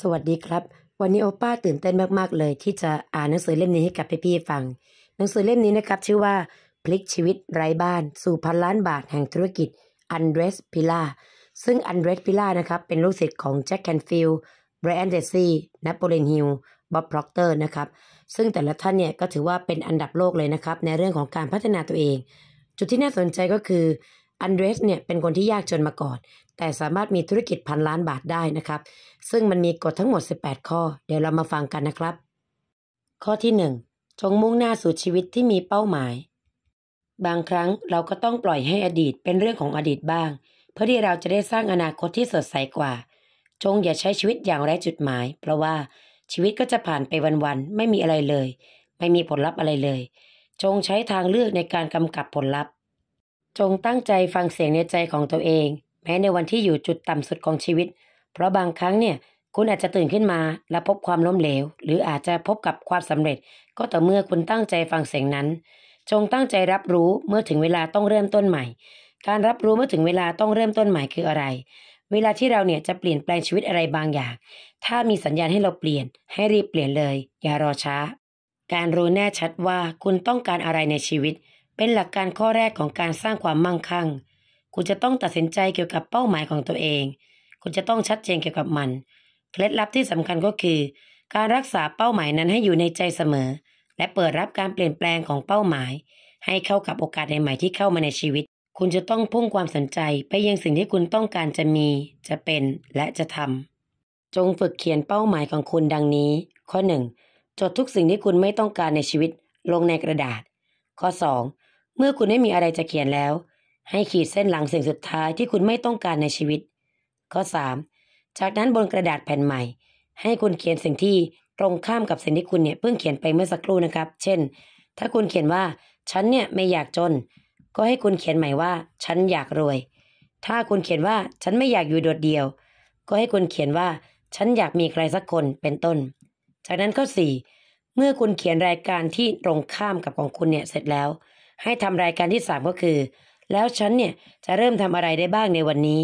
สวัสดีครับ วันนี้โอป้าตื่นเต้นมากๆ เลยที่จะอ่านหนังสือเล่มนี้ให้กับพี่ๆฟัง หนังสือเล่มนี้นะครับ ชื่อว่า พลิกชีวิตไร้บ้าน สู่พันล้านบาทแห่งธุรกิจอันเดรสพิล่า ซึ่งอันเดรสพิล่านะครับ เป็นลูกศิษย์ของแจ็คแคนฟิลด์ไบรอันเดซี่นโปเลียนฮิลบ๊อบพร็อกเตอร์นะครับ ซึ่งแต่ละท่านเนี่ย ก็ถือว่าเป็นอันดับโลกเลยนะครับในเรื่องของการพัฒนาตัวเอง จุดที่น่าสนใจก็คืออันเดรสเนี่ยเป็นคนที่ยากจนมาก่อน แต่สามารถมีธุรกิจพันล้านบาทได้นะครับซึ่งมันมีกฎทั้งหมด 18 ข้อ เดี๋ยวเรามาฟังกันนะครับ ข้อที่1จงมุ่งหน้าสู่ชีวิตที่มีเป้าหมาย บางครั้งเราก็ต้องปล่อยให้อดีตเป็นเรื่องของอดีตบ้าง เพื่อที่เราจะได้สร้างอนาคตที่สดใสกว่า จงอย่าใช้ชีวิตอย่างไร้จุดหมาย เพราะว่าชีวิตก็จะผ่านไปวันๆ ไม่มีอะไรเลย ไม่มีผลลัพธ์อะไรเลย จงใช้ทางเลือกในการกำกับผลลัพธ์จงตั้งใจฟังเสียงในใจของตัวเองแม้ในวันที่อยู่จุดต่ำสุดของชีวิตเพราะบางครั้งเนี่ยคุณอาจจะตื่นขึ้นมาและพบความล้มเหลวหรืออาจจะพบกับความสำเร็จก็ต่อเมื่อคุณตั้งใจฟังเสียงนั้น จงตั้งใจรับรู้เมื่อถึงเวลาต้องเริ่มต้นใหม่ การรับรู้เมื่อถึงเวลาต้องเริ่มต้นใหม่คืออะไร เวลาที่เราเนี่ยจะเปลี่ยนแปลงชีวิตอะไรบางอย่าง ถ้ามีสัญญาณให้เราเปลี่ยน ให้รีบเปลี่ยนเลย อย่ารอช้า การรู้แน่ชัดว่าคุณต้องการอะไรในชีวิต เป็นหลักการข้อแรกของการสร้างความมั่งคั่ง คุณจะต้องตัดสินใจเกี่ยวกับเป้าหมายของตัวเองคุณจะต้องชัดเจนเกี่ยวกับมัน เคล็ดลับที่สำคัญก็คือ การรักษาเป้าหมายนั้นให้อยู่ในใจเสมอ และเปิดรับการเปลี่ยนแปลงของเป้าหมาย ให้เข้ากับโอกาสใหม่ที่เข้ามาในชีวิต คุณจะต้องพุ่งความสนใจไปยังสิ่งที่คุณต้องการจะมี จะเป็น และจะทำ จงฝึกเขียนเป้าหมายของคุณดังนี้ ข้อ1จดทุกสิ่งที่คุณไม่ต้องการในชีวิตลงในกระดาษ ข้อ2เมื่อคุณไม่มีอะไรจะเขียนแล้ว ให้ขีดเส้นหลังสิ่งสุดท้ายที่คุณไม่ต้องการในชีวิตข้อ 3 จากนั้นบนกระดาษแผ่นใหม่ ให้คุณเขียนสิ่งที่ตรงข้ามกับสิ่งที่คุณเนี่ยเพิ่งเขียนไปเมื่อสักครู่นะครับ เช่น ถ้าคุณเขียนว่าฉันเนี่ยไม่อยากจน ก็ให้คุณเขียนใหม่ว่า ฉันอยากรวย ถ้าคุณเขียนว่าฉันไม่อยากอยู่โดดเดี่ยว ก็ให้คุณเขียนว่าฉันอยากมีใครสักคนเป็นต้น จากนั้นข้อ4เมื่อคุณเขียนรายการที่ตรงข้ามกับของคุณเนี่ยเสร็จแล้ว ให้ทำรายการที่3ก็คือ แล้วฉันเนี่ยจะเริ่มทำอะไรได้บ้างในวันนี้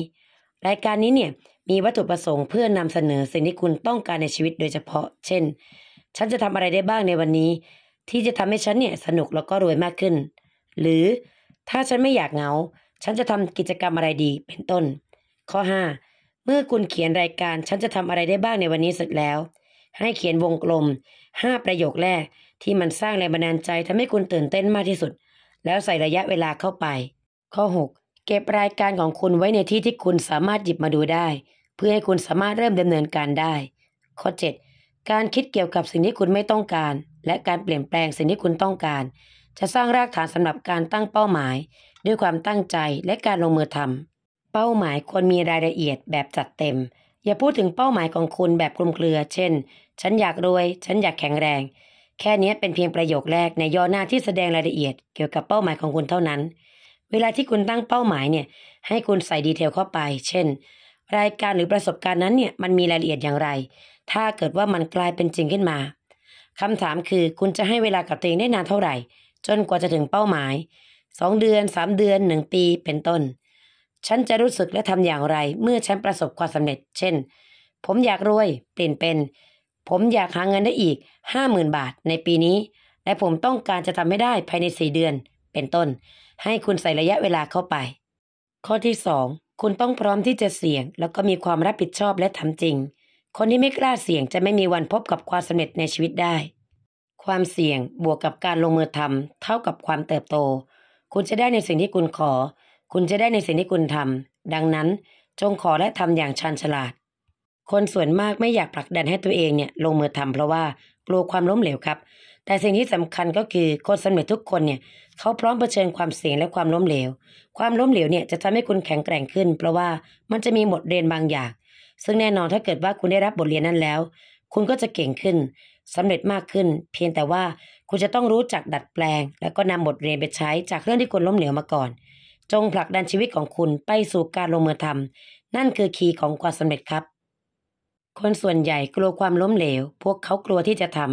รายการนี้เนี่ยมีวัตถุประสงค์เพื่อนำเสนอสิ่งที่คุณต้องการในชีวิตโดยเฉพาะ เช่น ฉันจะทำอะไรได้บ้างในวันนี้ ที่จะทำให้ฉันเนี่ยสนุกแล้วก็รวยมากขึ้น หรือถ้าฉันไม่อยากเหงา ฉันจะทำกิจกรรมอะไรดีเป็นต้น ข้อ5เมื่อคุณเขียนรายการฉันจะทำอะไรได้บ้างในวันนี้เสร็จแล้ว ให้เขียนวงกลม5ประโยคแรก ที่มันสร้างแรงบันดาลใจทำให้คุณตื่นเต้นมากที่สุด แล้วใส่ระยะเวลาเข้าไป ข้อ6เก็บรายการของคุณไว้ในที่ที่คุณสามารถหยิบมาดูได้ เพื่อให้คุณสามารถเริ่มดำเนินการได้ ข้อ7การคิดเกี่ยวกับสิ่งที่คุณไม่ต้องการ และการเปลี่ยนแปลงสิ่งที่คุณต้องการ จะสร้างรากฐานสำหรับการตั้งเป้าหมาย ด้วยความตั้งใจและการลงมือทำเป้าหมายควรมีรายละเอียดแบบจัดเต็ม อย่าพูดถึงเป้าหมายของคุณแบบคลุมเครือ เช่น ฉันอยากรวย ฉันอยากแข็งแรง แค่นี้เป็นเพียงประโยคแรกในย่อหน้าที่แสดงรายละเอียด เกี่ยวกับเป้าหมายของคุณเท่านั้นเวลาที่คุณตั้งเป้าหมายเนี่ย ให้คุณใส่ดีเทลเข้าไป เช่น รายการหรือประสบการณ์นั้นเนี่ยมันมีรายละเอียดอย่างไร ถ้าเกิดว่ามันกลายเป็นจริงขึ้นมาคำถามคือ คุณจะให้เวลากับตัวเองได้ นานเท่าไหร่ จนกว่าจะถึงเป้าหมาย 2 เดือน 3 เดือน 1 ปีเป็นต้น ฉันจะรู้สึกและทำอย่างไรเมื่อฉันประสบความสำเร็จ เช่น ผมอยากรวยเปลี่ยนเป็น ผมอยากหาเงินได้อีก50,000บาทในปีนี้ และผมต้องการจะทำให้ได้ภายใน4เดือนเป็นต้นให้คุณใส่ระยะเวลาเข้าไป ข้อที่สองคุณต้องพร้อมที่จะเสี่ยงแล้วก็มีความรับผิดชอบและทำจริง คนที่ไม่กล้าเสี่ยงจะไม่มีวันพบกับความสำเร็จในชีวิตได้ ความเสี่ยงบวกกับการลงมือทำเท่ากับความเติบโต คุณจะได้ในสิ่งที่คุณขอ คุณจะได้ในสิ่งที่คุณทำดังนั้นจงขอและทำอย่างชันฉลาด คนส่วนมากไม่อยากผลักดันให้ตัวเองเนี่ย ลงมือทำเพราะว่ากลัวความล้มเหลวครับแต่สิ่งที่สำคัญก็คือคนสำเร็จทุกคนเนี่ย เขาพร้อมเผชิญความเสี่ยงและความล้มเหลว ความล้มเหลวเนี่ยจะทำให้คุณแข็งแกร่งขึ้น เพราะว่ามันจะมีบทเรียนบางอย่าง ซึ่งแน่นอนถ้าเกิดว่าคุณได้รับบทเรียนนั้นแล้ว คุณก็จะเก่งขึ้น สำเร็จมากขึ้น เพียงแต่ว่าคุณจะต้องรู้จักดัดแปลง แล้วก็นำบทเรียนไปใช้จากเรื่องที่คุณล้มเหลวมาก่อน จงผลักดันชีวิตของคุณไปสู่การลงมือทำนั่นคือคีย์ของความสำเร็จครับ คนส่วนใหญ่กลัวความล้มเหลว พวกเขากลัวที่จะทำ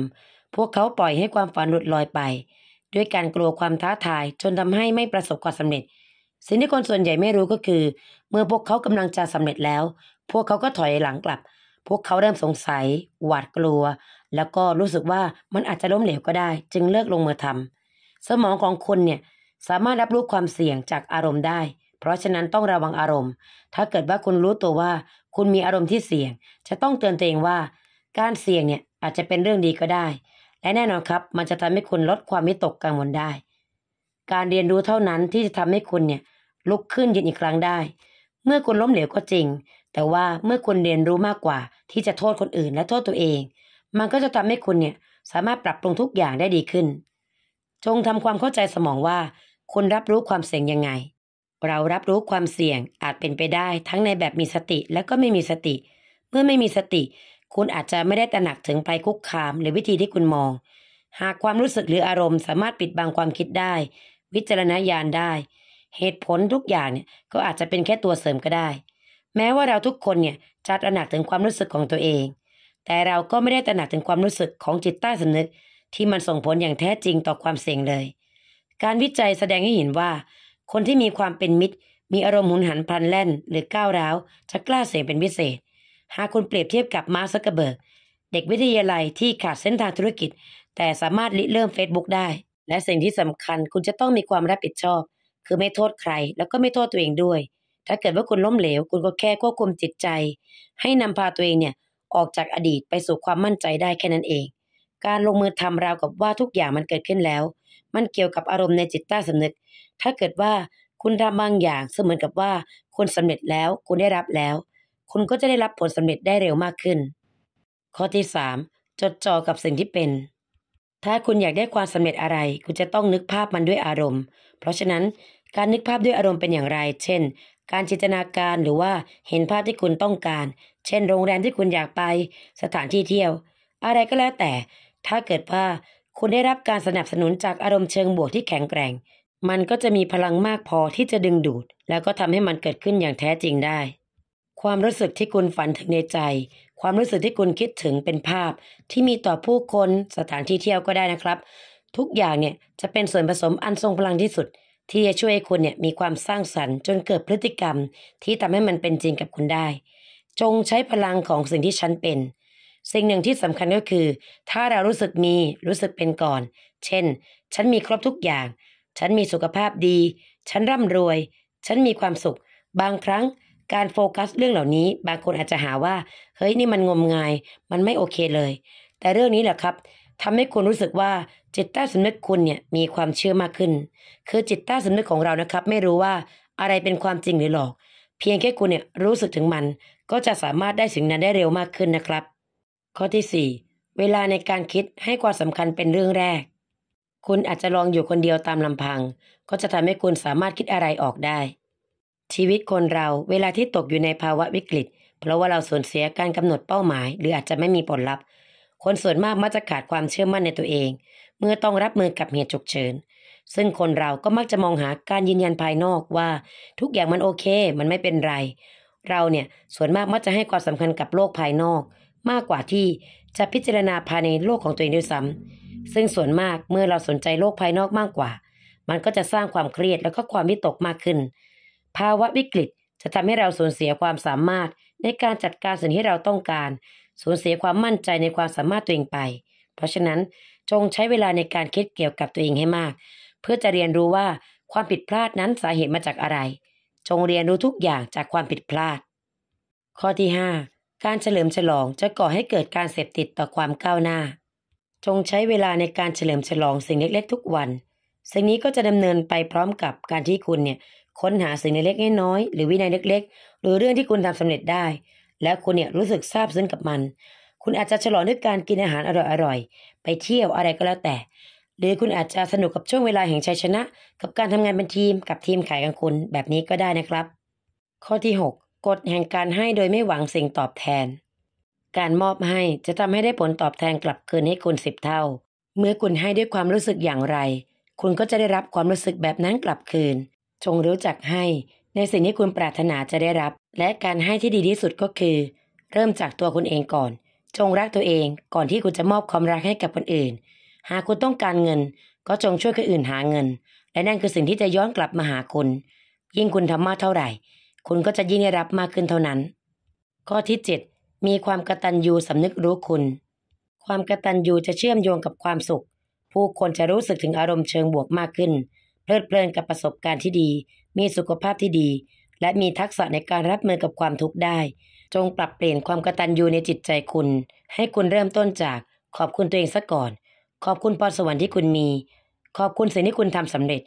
พวกเขาปล่อยให้ความฝันหลุดลอยไป ด้วยการกลัวความท้าทายจนทำให้ไม่ประสบความสำเร็จ สิ่งที่คนส่วนใหญ่ไม่รู้ก็คือ เมื่อพวกเขากำลังจะสำเร็จแล้ว พวกเขาก็ถอยหลังกลับ พวกเขาเริ่มสงสัย หวาดกลัว แล้วก็รู้สึกว่ามันอาจจะล้มเหลวก็ได้ จึงเลิกลงมือทำ สมองของคนเนี่ยสามารถรับรู้ความเสี่ยงจากอารมณ์ได้ เพราะฉะนั้นต้องระวังอารมณ์ ถ้าเกิดว่าคุณรู้ตัวว่า คุณมีอารมณ์ที่เสี่ยง จะต้องเตือนตัวเองว่า การเสี่ยงเนี่ยอาจจะเป็นเรื่องดีก็ได้และแน่นอนครับมันจะทำให้คุณลดความวิตกกังวลได้ การเรียนรู้เท่านั้นที่จะทำให้คุณเนี่ยลุกขึ้นยืนอีกครั้งได้ เมื่อคุณล้มเหลวก็จริง แต่ว่าเมื่อคุณเรียนรู้มากกว่า ที่จะโทษคนอื่น และโทษตัวเอง มันก็จะทำให้คุณเนี่ยสามารถปรับปรุงทุกอย่างได้ดีขึ้น จงทำความเข้าใจสมองว่าคุณรับรู้ความเสี่ยงยังไง เรารับรู้ความเสี่ยงอาจเป็นไปได้ทั้งในแบบมีสติและก็ไม่มีสติ เมื่อไม่มีสติคุณอาจจะไม่ได้ตระหนักถึงภัยคุกคาม หรือวิธีที่คุณมอง หากความรู้สึกหรืออารมณ์สามารถปิดบังความคิดได้ วิจารณญาณได้เหตุผลทุกอย่างเนี่ยก็อาจจะเป็นแค่ตัวเสริมก็ได้ แม้ว่าเราทุกคนเนี่ยจะตระหนักถึงความรู้สึกของตัวเอง แต่เราก็ไม่ได้ตระหนักถึงความรู้สึกของจิตใต้สำนึกที่มันส่งผลอย่างแท้จริงต่อความเสี่ยงเลย การวิจัยแสดงให้เห็นว่า คนที่มีความเป็นมิตร มีอารมณ์หุนหันพลันแล่น หรือก้าวร้าวจะกล้าเสี่ยงเป็นพิเศษหากคุณเปรียบเทียบกับมาร์คซักเกอร์เบิร์กเด็กวิทยาลัยที่ขาดเส้นทางธุรกิจ แต่สามารถริเริ่ม Facebook ได้ และสิ่งที่สำคัญคุณจะต้องมีความรับผิดชอบ คือไม่โทษใคร แล้วก็ไม่โทษตัวเองด้วย ถ้าเกิดว่าคุณล้มเหลว คุณก็แค่ควบคุมจิตใจ ให้นำพาตัวเองเนี่ยออกจากอดีตไปสู่ความมั่นใจได้แค่นั้นเอง การลงมือทำราวกับว่าทุกอย่างมันเกิดขึ้นแล้ว มันเกี่ยวกับอารมณ์ในจิตใต้สำนึก ถ้าเกิดว่าคุณทำบางอย่างเสมือนกับว่าคุณสำเร็จแล้วคุณได้รับแล้วคุณก็จะได้รับผลสำเร็จได้เร็วมากขึ้น ข้อที่สามจดจ่อกับสิ่งที่เป็น ถ้าคุณอยากได้ความสำเร็จอะไร คุณจะต้องนึกภาพมันด้วยอารมณ์ เพราะฉะนั้นการนึกภาพด้วยอารมณ์เป็นอย่างไร เช่น การจินตนาการหรือว่าเห็นภาพที่คุณต้องการ เช่น โรงแรมที่คุณอยากไป สถานที่เที่ยว อะไรก็แล้วแต่ ถ้าเกิดว่าคุณได้รับการสนับสนุนจากอารมณ์เชิงบวกที่แข็งแกร่ง มันก็จะมีพลังมากพอที่จะดึงดูด แล้วก็ทำให้มันเกิดขึ้นอย่างแท้จริงได้ความรู้สึกที่คุณฝันถึงในใจ ความรู้สึกที่คุณคิดถึงเป็นภาพที่มีต่อผู้คนสถานที่เที่ยวก็ได้นะครับ ทุกอย่างเนี่ยจะเป็นส่วนผสมอันทรงพลังที่สุด ที่จะช่วยให้คุณเนี่ยมีความสร้างสรรค์ จนเกิดพฤติกรรมที่ทำให้มันเป็นจริงกับคุณได้ จงใช้พลังของสิ่งที่ฉันเป็น สิ่งหนึ่งที่สำคัญก็คือ ถ้าเรารู้สึกมีรู้สึกเป็นก่อน เช่น ฉันมีครบทุกอย่าง ฉันมีสุขภาพดี ฉันร่ำรวย ฉันมีความสุข บางครั้งการโฟกัสเรื่องเหล่านี้บางคนอาจจะหาว่าเฮ้ยนี่มันงมงาย มันไม่โอเคเลย แต่เรื่องนี้แหละครับทำให้คุณรู้สึกว่าจิตใต้สำนึกคุณเนี่ยมีความเชื่อมากขึ้น คือจิตใต้สำนึกของเรานะครับ ไม่รู้ว่าอะไรเป็นความจริงหรือหลอก เพียงแค่คุณเนี่ยรู้สึกถึงมัน ก็จะสามารถได้สิ่งนั้นได้เร็วมากขึ้นนะครับ ข้อที่4เวลาในการคิดให้ความสำคัญเป็นเรื่องแรก คุณอาจจะลองอยู่คนเดียวตามลำพัง ก็จะทำให้คุณสามารถคิดอะไรออกได้ชีวิตคนเราเวลาที่ตกอยู่ในภาวะวิกฤต เพราะว่าเราสูญเสียการกำหนดเป้าหมาย หรืออาจจะไม่มีผลลัพธ์คนส่วนมากมักจะขาดความเชื่อมั่นในตัวเอง เมื่อต้องรับมือกับเหตุฉุกเฉิน ซึ่งคนเราก็มักจะมองหาการยืนยันภายนอกว่า ทุกอย่างมันโอเคมันไม่เป็นไร เราเนี่ยส่วนมากมักจะให้ความสำคัญกับโลกภายนอก มากกว่าที่จะพิจารณาภายในโลกของตัวเองด้วยซ้ำ ซึ่งส่วนมากเมื่อเราสนใจโลกภายนอกมากกว่า มันก็จะสร้างความเครียดแล้วก็ความวิตกมากขึ้นภาวะวิกฤตจะทำให้เราสูญเสียความสามารถ ในการจัดการสิ่งที่เราต้องการ สูญเสียความมั่นใจในความสามารถตัวเองไป เพราะฉะนั้นจงใช้เวลาในการคิดเกี่ยวกับตัวเองให้มาก เพื่อจะเรียนรู้ว่าความผิดพลาดนั้นสาเหตุมาจากอะไร จงเรียนรู้ทุกอย่างจากความผิดพลาด ข้อที่5การเฉลิมฉลองจะก่อให้เกิดการเสพติดต่อความก้าวหน้า จงใช้เวลาในการเฉลิมฉลองสิ่งเล็กๆ ทุกวัน สิ่งนี้ก็จะดำเนินไปพร้อมกับการที่คุณเนี่ยค้นหาสิ่งเล็กๆน้อยๆหรือวินัยเล็กๆ หรือเรื่องที่คุณทำสำเร็จได้ และคุณเนี่ยรู้สึกซาบซึ้งกับมัน คุณอาจจะฉลองด้วยการกินอาหารอร่อยๆไปเที่ยวอะไรก็แล้วแต่ หรือคุณอาจจะสนุกกับช่วงเวลาแห่งชัยชนะ กับการทำงานเป็นทีมกับทีมขายของคุณแบบนี้ก็ได้นะครับ ข้อที่6กฎแห่งการให้โดยไม่หวังสิ่งตอบแทน การมอบให้จะทำให้ได้ผลตอบแทนกลับคืนให้คุณสิบเท่า เมื่อคุณให้ด้วยความรู้สึกอย่างไร คุณก็จะได้รับความรู้สึกแบบนั้นกลับคืนจงรู้จักให้ในสิ่งที่คุณปรารถนาจะได้รับ และการให้ที่ดีที่สุดก็คือ เริ่มจากตัวคุณเองก่อน จงรักตัวเองก่อนที่คุณจะมอบความรักให้กับคนอื่น หากคุณต้องการเงิน ก็จงช่วยคนอื่นหาเงิน และนั่นคือสิ่งที่จะย้อนกลับมาหาคุณ ยิ่งคุณทำมากเท่าไหร่ คุณก็จะยิ่งได้รับมากขึ้นเท่านั้น ข้อที่ 7 มีความกระตันยูสำนึกรู้คุณ ความกระตันยูจะเชื่อมโยงกับความสุข ผู้คนจะรู้สึกถึงอารมณ์เชิงบวกมากขึ้นเพลิดเพลินกับประสบการณ์ที่ดี มีสุขภาพที่ดี และมีทักษะในการรับมือกับความทุกข์ได้ จงปรับเปลี่ยนความกตัญญูในจิตใจคุณ ให้คุณเริ่มต้นจาก ขอบคุณตัวเองซะก่อน ขอบคุณพรสวรรค์ที่คุณมี ขอบคุณสิ่งที่คุณทำสำเร็จ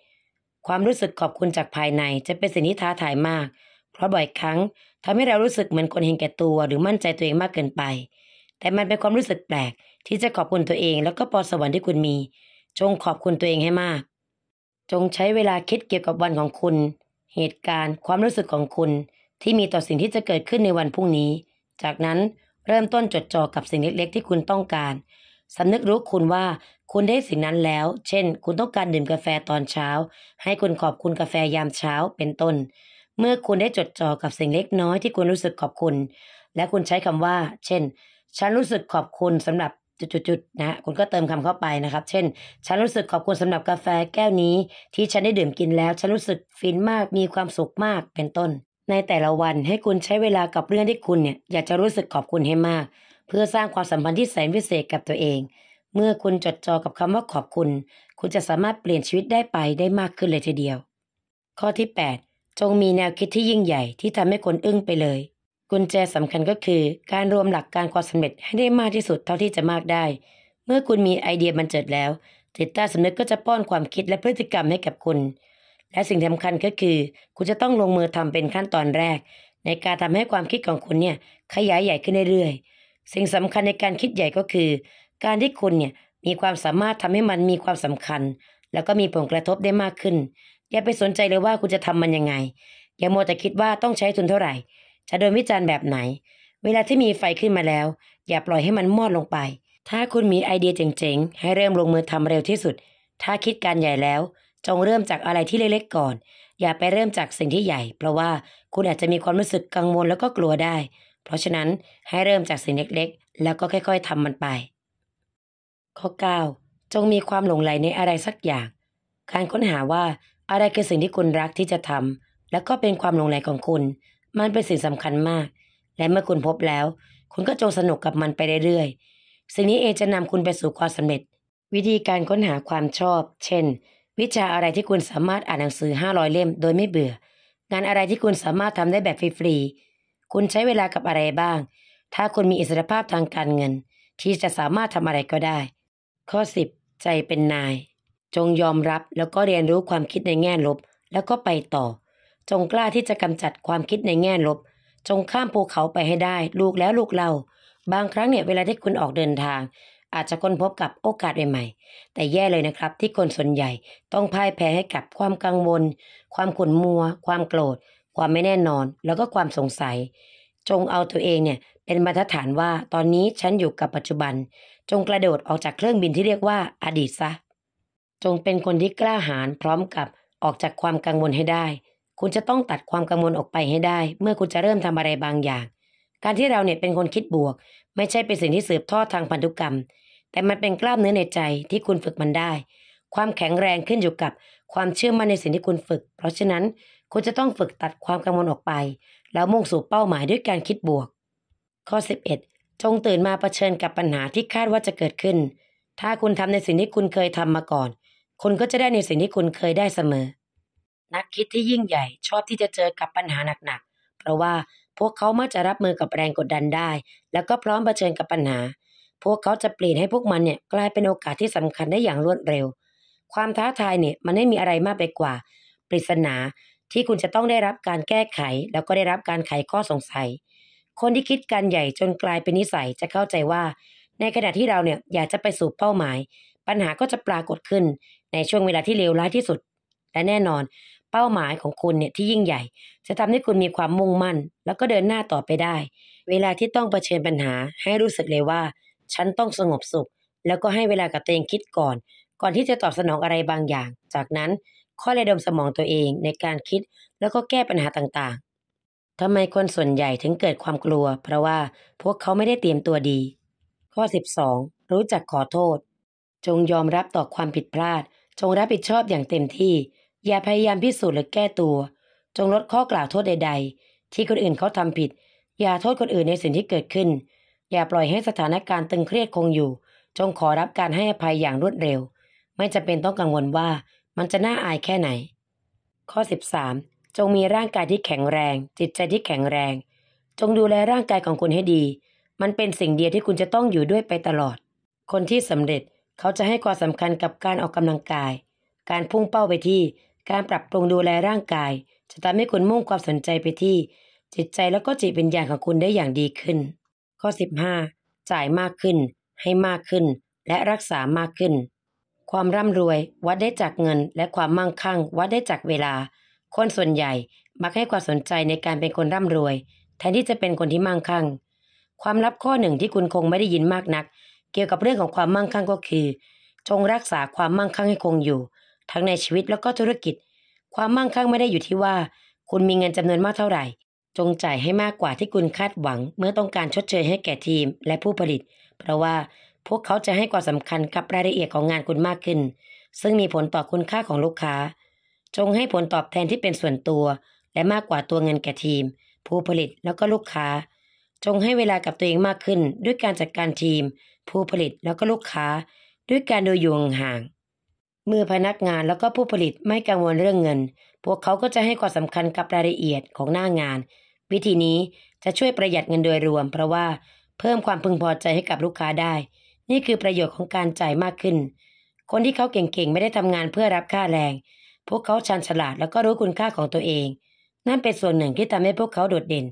ความรู้สึกขอบคุณจากภายในจะเป็นสิ่งที่ท้าทายมาก เพราะบ่อยครั้ง ทำให้เรารู้สึกเหมือนคนเห็นแก่ตัวหรือมั่นใจตัวเองมากเกินไป แต่มันเป็นความรู้สึกแปลก ที่จะขอบคุณตัวเอง แล้วก็พรสวรรค์ที่คุณมี จงขอบคุณตัวเองให้มากจงใช้เวลาคิดเกี่ยวกับวันของคุณ เหตุการณ์ความรู้สึกของคุณที่มีต่อสิ่งที่จะเกิดขึ้นในวันพรุ่งนี้ จากนั้นเริ่มต้นจดจ่อกับสิ่งเล็กๆที่คุณต้องการสำนึกรู้คุณว่าคุณได้สิ่งนั้นแล้ว เช่น คุณต้องการดื่มกาแฟตอนเช้า ให้คุณขอบคุณกาแฟยามเช้าเป็นต้น เมื่อคุณได้จดจ่อกับสิ่งเล็กน้อยที่คุณรู้สึกขอบคุณ และคุณใช้คำว่า เช่น ฉันรู้สึกขอบคุณสำหรับจุดๆนะคุณก็เติมคำเข้าไปนะครับ เช่น ฉันรู้สึกขอบคุณสำหรับกาแฟแก้วนี้ ที่ฉันได้ดื่มกินแล้ว ฉันรู้สึกฟินมากมีความสุขมากเป็นต้น ในแต่ละวันให้คุณใช้เวลากับเรื่องที่คุณเนี่ยอยากจะรู้สึกขอบคุณให้มาก เพื่อสร้างความสัมพันธ์ที่แสนพิเศษกับตัวเอง เมื่อคุณจดจ่อกับคำว่าขอบคุณ คุณจะสามารถเปลี่ยนชีวิตได้ไปได้มากขึ้นเลยทีเดียว ข้อที่8จงมีแนวคิดที่ยิ่งใหญ่ที่ทำให้คนอึ้งไปเลยกุญแจสำคัญก็คือการรวมหลักการความสำเร็จให้ได้มากที่สุดเท่าที่จะมากได้ เมื่อคุณมีไอเดียบันเจิดแล้วจิตใต้สำนึกก็จะป้อนความคิดและพฤติกรรมให้กับคุณ และสิ่งสำคัญก็คือ คุณจะต้องลงมือทำเป็นขั้นตอนแรก ในการทำให้ความคิดของคุณเนี่ยขยายใหญ่ขึ้นเรื่อยๆ สิ่งสำคัญในการคิดใหญ่ก็คือ การที่คุณเนี่ยมีความสามารถทำให้มันมีความสำคัญ แล้วก็มีผลกระทบได้มากขึ้นอย่าไปสนใจเลยว่าคุณจะทำมันยังไง อย่าโมแต่คิดว่าต้องใช้ทุนเท่าไหร่จะโดนวิจารณ์แบบไหน เวลาที่มีไฟขึ้นมาแล้ว อย่าปล่อยให้มันมอดลงไป ถ้าคุณมีไอเดียเจ๋งๆ ให้เริ่มลงมือทำเร็วที่สุด ถ้าคิดการใหญ่แล้ว จงเริ่มจากอะไรที่เล็กๆก่อน อย่าไปเริ่มจากสิ่งที่ใหญ่ เพราะว่าคุณอาจจะมีความรู้สึกกังวลแล้วก็กลัวได้ เพราะฉะนั้นให้เริ่มจากสิ่งเล็ก ๆ แล้วก็ค่อย ๆ ทำมันไป ข้อ 9 จงมีความหลงใหลในอะไรสักอย่างการค้นหาว่าอะไรคือสิ่งที่คุณรักที่จะทำ และก็เป็นความหลงใหลของคุณมันเป็นสิ่งสำคัญมาก และเมื่อคุณพบแล้ว คุณก็จงสนุกกับมันไปเรื่อยๆสิ่งนี้เองจะนำคุณไปสู่ความสำเร็จ วิธีการค้นหาความชอบ เช่น วิชาอะไรที่คุณสามารถอ่านหนังสือ500เล่มโดยไม่เบื่อ งานอะไรที่คุณสามารถทำได้แบบฟรีๆคุณใช้เวลากับอะไรบ้าง ถ้าคุณมีอิสรภาพทางการเงิน ที่จะสามารถทำอะไรก็ได้ ข้อ10ใจเป็นนาย จงยอมรับแล้วก็เรียนรู้ความคิดในแง่ลบแล้วก็ไปต่อจงกล้าที่จะกำจัดความคิดในแง่ลบ จงข้ามภูเขาไปให้ได้ ลูกแล้วลูกเรา บางครั้งเนี่ยเวลาที่คุณออกเดินทาง อาจจะค้นพบกับโอกาสใหม่ๆแต่แย่เลยนะครับที่คนส่วนใหญ่ต้องพ่ายแพ้ให้กับความกังวล ความขุ่นมัว ความโกรธ ความไม่แน่นอน แล้วก็ความสงสัย จงเอาตัวเองเนี่ยเป็นมาตรฐานว่าตอนนี้ฉันอยู่กับปัจจุบัน จงกระโดดออกจากเครื่องบินที่เรียกว่าอดีตซะ จงเป็นคนที่กล้าหาญพร้อมกับออกจากความกังวลให้ได้คุณจะต้องตัดความกังวลออกไปให้ได้ เมื่อคุณจะเริ่มทำอะไรบางอย่าง การที่เราเนี่ยเป็นคนคิดบวก ไม่ใช่เป็นสิ่งที่สืบทอดทางพันธุกรรม แต่มันเป็นกล้ามเนื้อในใจที่คุณฝึกมันได้ ความแข็งแรงขึ้นอยู่กับความเชื่อมั่นในสิ่งที่คุณฝึก เพราะฉะนั้นคุณจะต้องฝึกตัดความกังวลออกไป แล้วมุ่งสู่เป้าหมายด้วยการคิดบวก ข้อ 11 จงตื่นมาเผชิญกับปัญหาที่คาดว่าจะเกิดขึ้น ถ้าคุณทำในสิ่งที่คุณเคยทำมาก่อน คุณก็จะได้ในสิ่งที่คุณเคยได้เสมอนักคิดที่ยิ่งใหญ่ ชอบที่จะเจอกับปัญหาหนักๆ เพราะว่าพวกเขามักจะรับมือกับแรงกดดันได้ แล้วก็พร้อมเผชิญกับปัญหา พวกเขาจะเปลี่ยนให้พวกมันเนี่ยกลายเป็นโอกาสที่สำคัญได้อย่างรวดเร็ว ความท้าทายเนี่ยมันไม่มีอะไรมากไปกว่าปริศนาที่คุณจะต้องได้รับการแก้ไข แล้วก็ได้รับการไขข้อสงสัย คนที่คิดการใหญ่จนกลายเป็นนิสัยจะเข้าใจว่า ในขณะที่เราเนี่ยอยากจะไปสู่เป้าหมาย ปัญหาก็จะปรากฏขึ้นในช่วงเวลาที่เลวร้ายที่สุดและแน่นอนเป้าหมายของคุณเนี่ยที่ยิ่งใหญ่ จะทำให้คุณมีความมุ่งมั่น แล้วก็เดินหน้าต่อไปได้ เวลาที่ต้องเผชิญปัญหาให้รู้สึกเลยว่า ฉันต้องสงบสุขแล้วก็ให้เวลากับตัวเองคิดก่อน ก่อนที่จะตอบสนองอะไรบางอย่าง จากนั้นค่อยระดมสมองตัวเองในการคิดแล้วก็แก้ปัญหาต่าง ๆทำไมคนส่วนใหญ่ถึงเกิดความกลัว เพราะว่าพวกเขาไม่ได้เตรียมตัวดี ข้อ 12 รู้จักขอโทษ จงยอมรับต่อความผิดพลาดจงรับผิดชอบอย่างเต็มที่อย่าพยายามพิสูจน์หรือแก้ตัว จงลดข้อกล่าวโทษใด ๆ ที่คนอื่นเขาทำผิด อย่าโทษคนอื่นในสิ่งที่เกิดขึ้น อย่าปล่อยให้สถานการณ์ตึงเครียดคงอยู่ จงขอรับการให้อภัยอย่างรวดเร็ว ไม่จำเป็นต้องกังวลว่ามันจะน่าอายแค่ไหน ข้อ 13 จงมีร่างกายที่แข็งแรง จิตใจที่แข็งแรง จงดูแลร่างกายของคุณให้ดี มันเป็นสิ่งเดียวที่คุณจะต้องอยู่ด้วยไปตลอด คนที่สำเร็จเขาจะให้ความสำคัญกับการออกกำลังกาย การพุ่งเป้าไปที่การปรับปรุงดูแลร่างกาย จะทำให้คุณมุ่งความสนใจไปที่ จิตใจแล้วก็จิตวิญญาณของคุณได้อย่างดีขึ้น ข้อ15จ่ายมากขึ้น ให้มากขึ้น และรักษามากขึ้น ความร่ำรวย วัดได้จากเงิน และความมั่งคั่ง วัดได้จากเวลา คนส่วนใหญ่ มักให้ความสนใจในการเป็นคนร่ำรวย แทนที่จะเป็นคนที่มั่งคั่ง ความลับข้อหนึ่งที่คุณคงไม่ได้ยินมากนัก เกี่ยวกับเรื่องของความมั่งคั่งก็คือ จงรักษาความมั่งคั่งให้คงอยู่ทั้งในชีวิตแล้วก็ธุรกิจ ความมั่งคั่งไม่ได้อยู่ที่ว่า คุณมีเงินจำนวนมากเท่าไหร่ จงจ่ายให้มากกว่าที่คุณคาดหวัง เมื่อต้องการชดเชยให้แก่ทีมและผู้ผลิต เพราะว่าพวกเขาจะให้ความสำคัญกับรายละเอียดของงานคุณมากขึ้น ซึ่งมีผลต่อคุณค่าของลูกค้า จงให้ผลตอบแทนที่เป็นส่วนตัว และมากกว่าตัวเงินแก่ทีม ผู้ผลิตแล้วก็ลูกค้า จงให้เวลากับตัวเองมากขึ้น ด้วยการจัดการทีม ผู้ผลิตแล้วก็ลูกค้า ด้วยการดูอยู่ห่างเมื่อพนักงานแล้วก็ผู้ผลิตไม่กังวลเรื่องเงิน พวกเขาก็จะให้ความสำคัญกับรายละเอียดของหน้างาน วิธีนี้จะช่วยประหยัดเงินโดยรวมเพราะว่าเพิ่มความพึงพอใจให้กับลูกค้าได้ นี่คือประโยชน์ของการจ่ายมากขึ้น คนที่เขาเก่งๆไม่ได้ทำงานเพื่อรับค่าแรง พวกเขาชันฉลาดแล้วก็รู้คุณค่าของตัวเอง นั่นเป็นส่วนหนึ่งที่ทำให้พวกเขาโดดเด่น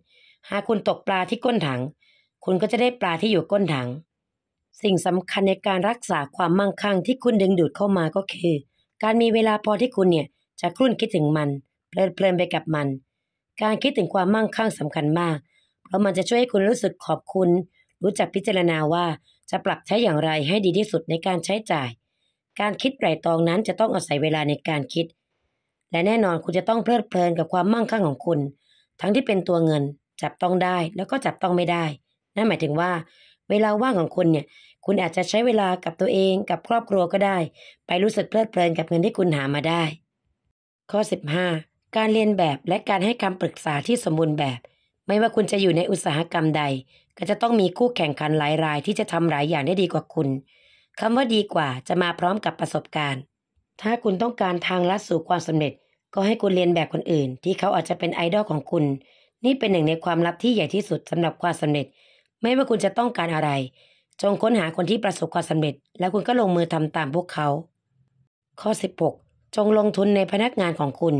หากคุณตกปลาที่ก้นถัง คุณก็จะได้ปลาที่อยู่ก้นถังสิ่งสำคัญในการรักษาความมั่งคั่งที่คุณดึงดูดเข้ามาก็คือ การมีเวลาพอที่คุณเนี่ย จะครุ่นคิดถึงมันเพลิดเพลินไปกับมัน การคิดถึงความมั่งคั่งสำคัญมาก เพราะมันจะช่วยให้คุณรู้สึกขอบคุณ รู้จักพิจารณาว่าจะปรับใช้อย่างไรให้ดีที่สุดในการใช้จ่าย การคิดไตรตรองนั้นจะต้องอาศัยเวลาในการคิด และแน่นอนคุณจะต้องเพลิดเพลินกับความมั่งคั่งของคุณ ทั้งที่เป็นตัวเงิน จับต้องได้แล้วก็จับต้องไม่ได้ นั่นหมายถึงว่า เวลาว่างของคุณเนี่ยคุณอาจจะใช้เวลากับตัวเองกับครอบครัวก็ได้ ไปรู้สึกเพลิดเพลินกับเงินที่คุณหามาได้ ข้อ 15 การเรียนแบบและการให้คำปรึกษาที่สมบูรณ์แบบ ไม่ว่าคุณจะอยู่ในอุตสาหกรรมใด ก็จะต้องมีคู่แข่งขันหลายราย ที่จะทำหลายอย่างได้ดีกว่าคุณ คำว่าดีกว่า จะมาพร้อมกับประสบการณ์ ถ้าคุณต้องการทางลัดสู่ความสำเร็จก็ให้คุณเรียนแบบคนอื่น ที่เขาอาจจะเป็นไอดอลของคุณ นี่เป็นหนึ่งในความลับที่ใหญ่ที่สุดสำหรับความสำเร็จ ไม่ว่าคุณจะต้องการอะไรจงค้นหาคนที่ประสบความสำเร็จแล้วคุณก็ลงมือทำตามพวกเขา ข้อ16จงลงทุนในพนักงานของคุณ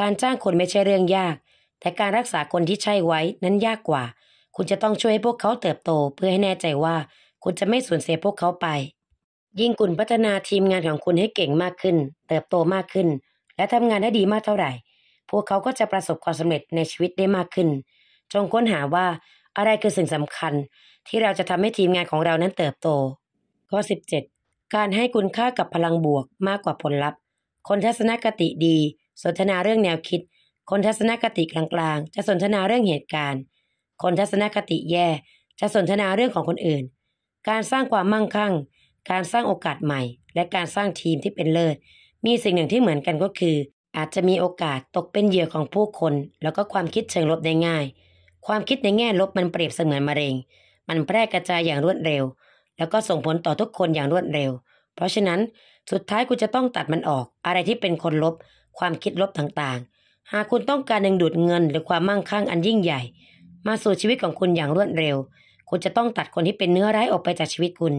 การจ้างคนไม่ใช่เรื่องยาก แต่การรักษาคนที่ใช่ไว้นั้นยากกว่า คุณจะต้องช่วยให้พวกเขาเติบโต เพื่อให้แน่ใจว่าคุณจะไม่สูญเสียพวกเขาไป ยิ่งคุณพัฒนาทีมงานของคุณให้เก่งมากขึ้น เติบโตมากขึ้น และทำงานได้ดีมากเท่าไหร่ พวกเขาก็จะประสบความสำเร็จในชีวิตได้มากขึ้น จงค้นหาว่าอะไรคือสิ่งสำคัญที่เราจะทำให้ทีมงานของเรานั้นเติบโต ข้อ17การให้คุณค่ากับพลังบวกมากกว่าผลลัพธ์ คนทัศนคติดีสนทนาเรื่องแนวคิด คนทัศนคติกลางๆจะสนทนาเรื่องเหตุการณ์ คนทัศนคติแย่จะสนทนาเรื่องของคนอื่น การสร้างความมั่งคั่ง การสร้างโอกาสใหม่ และการสร้างทีมที่เป็นเลิศ มีสิ่งหนึ่งที่เหมือนกันก็คือ อาจจะมีโอกาสตกเป็นเหยื่อของผู้คน แล้วก็ความคิดเชิงลบได้ง่าย ความคิดในแง่ลบมันเปรียบเสมือนมะเร็งมันแพร่กระจายอย่างรวดเร็ว แล้วก็ส่งผลต่อทุกคนอย่างรวดเร็ว เพราะฉะนั้น สุดท้ายคุณจะต้องตัดมันออก อะไรที่เป็นคนลบ ความคิดลบต่างๆ หากคุณต้องการดึงดูดเงิน หรือความมั่งคั่งอันยิ่งใหญ่ มาสู่ชีวิตของคุณอย่างรวดเร็ว คุณจะต้องตัดคนที่เป็นเนื้อร้ายออกไปจากชีวิตคุณ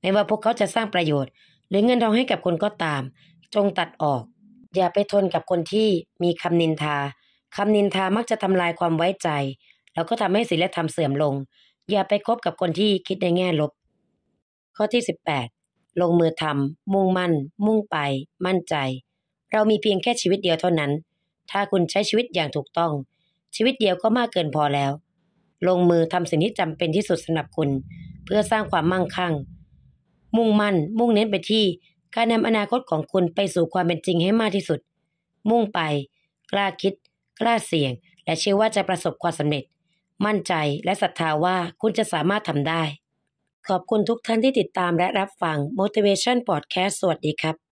ไม่ว่าพวกเขาจะสร้างประโยชน์ หรือเงินทองให้กับคุณก็ตาม จงตัดออก อย่าไปทนกับคนที่มีคำนินทาคำนินทามักจะทำลายความไว้ใจ แล้วก็ทำให้ศีลธรรมเสื่อมลงอย่าไปคบกับคนที่คิดในแง่ลบ ข้อที่18 ลงมือทำมุ่งมั่น มุ่งไป มั่นใจ เรามีเพียงแค่ชีวิตเดียวเท่านั้น ถ้าคุณใช้ชีวิตอย่างถูกต้อง ชีวิตเดียวก็มากเกินพอแล้ว ลงมือทำสิ่งที่จำเป็นที่สุดสำหรับคุณ เพื่อสร้างความมั่งคั่ง มุ่งมั่น มุ่งเน้นไปที่การนำอนาคตของคุณไปสู่ความเป็นจริงให้มากที่สุด มุ่งไป กล้าคิด กล้าเสี่ยง และเชื่อว่าจะประสบความสำเร็จมั่นใจและศรัทธาว่าคุณจะสามารถทำได้ ขอบคุณทุกท่านที่ติดตามและรับฟัง Motivation Podcast สวัสดีครับ